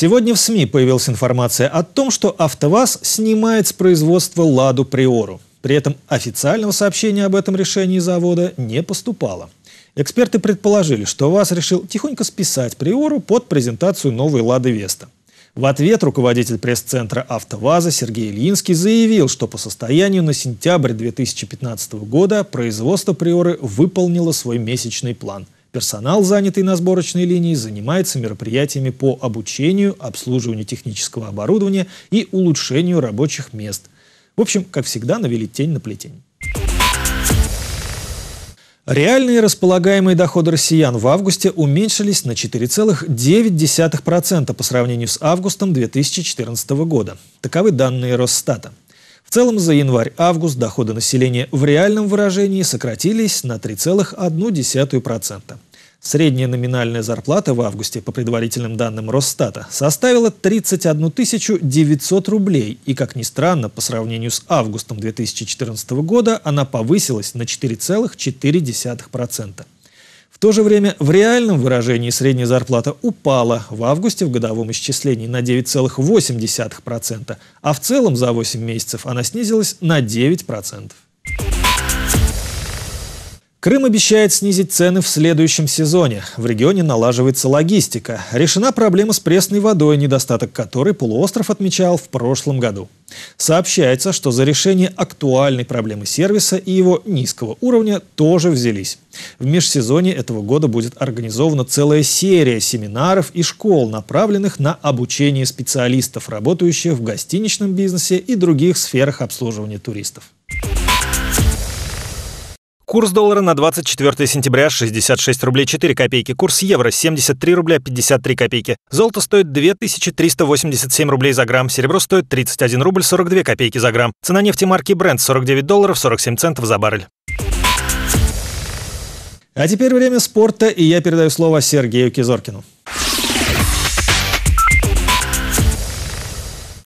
Сегодня в СМИ появилась информация о том, что АвтоВАЗ снимает с производства «Ладу Приору». При этом официального сообщения об этом решении завода не поступало. Эксперты предположили, что ВАЗ решил тихонько списать Приору под презентацию новой «Лады Веста». В ответ руководитель пресс-центра «АвтоВАЗа» Сергей Ильинский заявил, что по состоянию на сентябрь 2015 года производство «Приоры» выполнило свой месячный план – Персонал, занятый на сборочной линии, занимается мероприятиями по обучению, обслуживанию технического оборудования и улучшению рабочих мест. В общем, как всегда, навели тень на плетень. Реальные располагаемые доходы россиян в августе уменьшились на 4,9% по сравнению с августом 2014 года. Таковы данные Росстата. В целом за январь-август доходы населения в реальном выражении сократились на 3,1%. Средняя номинальная зарплата в августе, по предварительным данным Росстата, составила 31 900 рублей, и, как ни странно, по сравнению с августом 2014 года она повысилась на 4,4%. В то же время в реальном выражении средняя зарплата упала в августе в годовом исчислении на 9,8%, а в целом за 8 месяцев она снизилась на 9%. Крым обещает снизить цены в следующем сезоне. В регионе налаживается логистика. Решена проблема с пресной водой, недостаток которой полуостров отмечал в прошлом году. Сообщается, что за решение актуальной проблемы сервиса и его низкого уровня тоже взялись. В межсезонье этого года будет организована целая серия семинаров и школ, направленных на обучение специалистов, работающих в гостиничном бизнесе и других сферах обслуживания туристов. Курс доллара на 24 сентября 66 рублей 4 копейки. Курс евро 73 рубля 53 копейки. Золото стоит 2387 рублей за грамм. Серебро стоит 31 рубль 42 копейки за грамм. Цена нефти марки Brent 49 долларов 47 центов за баррель. А теперь время спорта, и я передаю слово Сергею Кизоркину.